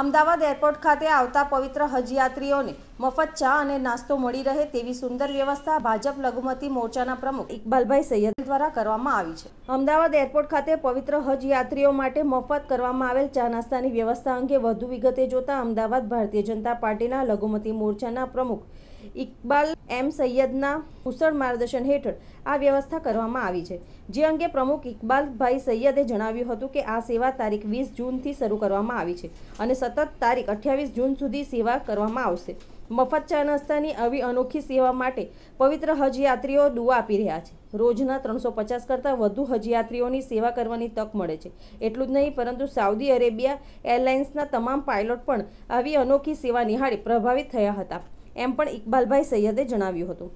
Ahmedabad airport ખાતે આવતા પવિત્ર હજયાત્રીઓને મફત ચા અને નાસ્તો મળી રહે તેવી સુંદર વ્યવસ્થા ભાજપ લઘુમતી મોરચાના પ્રમુખ ઇકબાલભાઈ સૈયદ દ્વારા કરવામાં આવી છે અમદાવાદ એરપોર્ટ ખાતે પવિત્ર હજયાત્રીઓ માટે મફત કરવામાં આવેલ ચા નાસ્તાની વ્યવસ્થા અંગે વધુ વિગતે જોતા અમદાવાદ ભારતીય જનતા પાર્ટીના લઘુમતી મોરચાના પ્રમુખ ઇકબાલ એમ સૈયદના કુશળ માર્ગદર્શન હેઠળ આ વ્યવસ્થા કરવામાં આવી છે જે અંગે પ્રમુખ ઇકબાલભાઈ સૈયદે જણાવ્યું હતું કે આ સેવા તારીખ વીસ જૂનથી શરૂ કરવામાં આવી છે અને સતત તારીખ અઠ્યાવીસ જૂન સુધી સેવા કરવામાં આવશે મફત ચાનસ્તાની આવી અનોખી સેવા માટે પવિત્ર હજયાત્રીઓ દુઆ આપી રહ્યા છે રોજના ત્રણસો પચાસ કરતાં વધુ હજયાત્રીઓની સેવા કરવાની તક મળે છે એટલું જ નહીં પરંતુ સાઉદી અરેબિયા એરલાઇન્સના તમામ પાયલોટ પણ આવી અનોખી સેવા નિહાળી પ્રભાવિત થયા હતા એમ પણ ઇકબાલભાઈ સૈયદે જણાવ્યું હતું